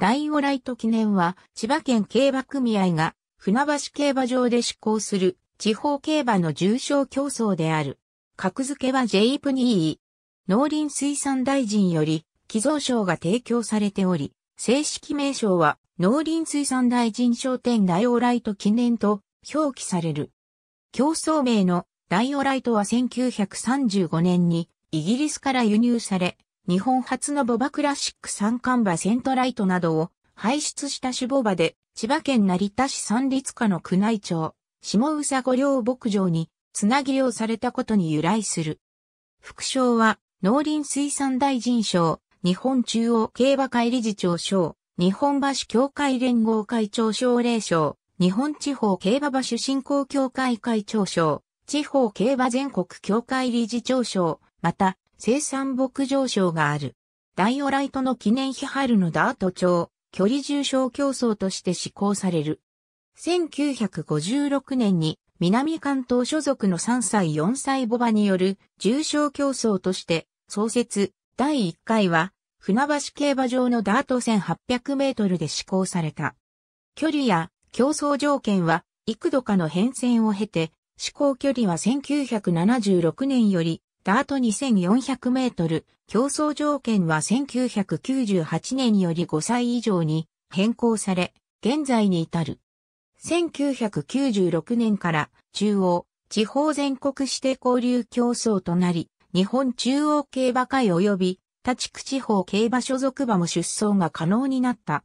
大オライト記念は、千葉県競馬組合が、船橋競馬場で施行する、地方競馬の重賞競争である。格付けは J プニー。農林水産大臣より、寄贈賞が提供されており、正式名称は、農林水産大臣商店大オライト記念と表記される。競争名の大オライトは1935年にイギリスから輸入され、日本初のボバクラシック三冠馬セントライトなどを輩出した種ボバで、千葉県成田市三立家の宮内庁、下宇佐御陵牧場に、つなぎ漁されたことに由来する。副賞は、農林水産大臣賞、日本中央競馬会理事長賞、日本馬協会連合会長奨励賞、日本地方競馬馬主振興協会会長賞、地方競馬全国協会理事長賞、また、生産牧場賞がある。ダイオライトの記念碑春のダート町、距離重賞競争として施行される。1956年に南関東所属の3歳4歳母馬による重賞競争として創設第1回は船橋競馬場のダート1800メートルで施行された。距離や競争条件は幾度かの変遷を経て施行距離は1976年よりダート2400メートル、競争条件は1998年より5歳以上に変更され、現在に至る。1996年から中央、地方全国指定交流競争となり、日本中央競馬会及び、立区地方競馬所属馬も出走が可能になった。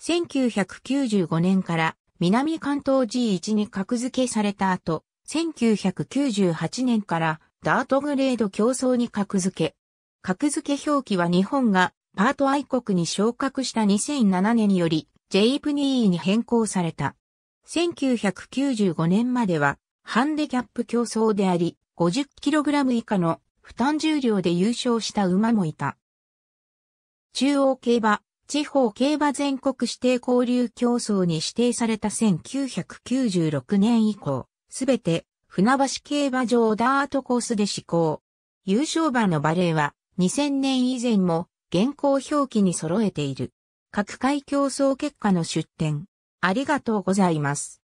1995年から南関東 G1 に格付けされた後、1998年からダートグレード競争に格付け。格付け表記は日本がパート愛国に昇格した2007年により JPNE に変更された。1995年まではハンデキャップ競争であり 50kg 以下の負担重量で優勝した馬もいた。中央競馬、地方競馬全国指定交流競争に指定された1996年以降、すべて船橋競馬場ダートコースで施行。優勝馬のバレーは2000年以前も現行表記に揃えている。各回競争結果の出展。ありがとうございます。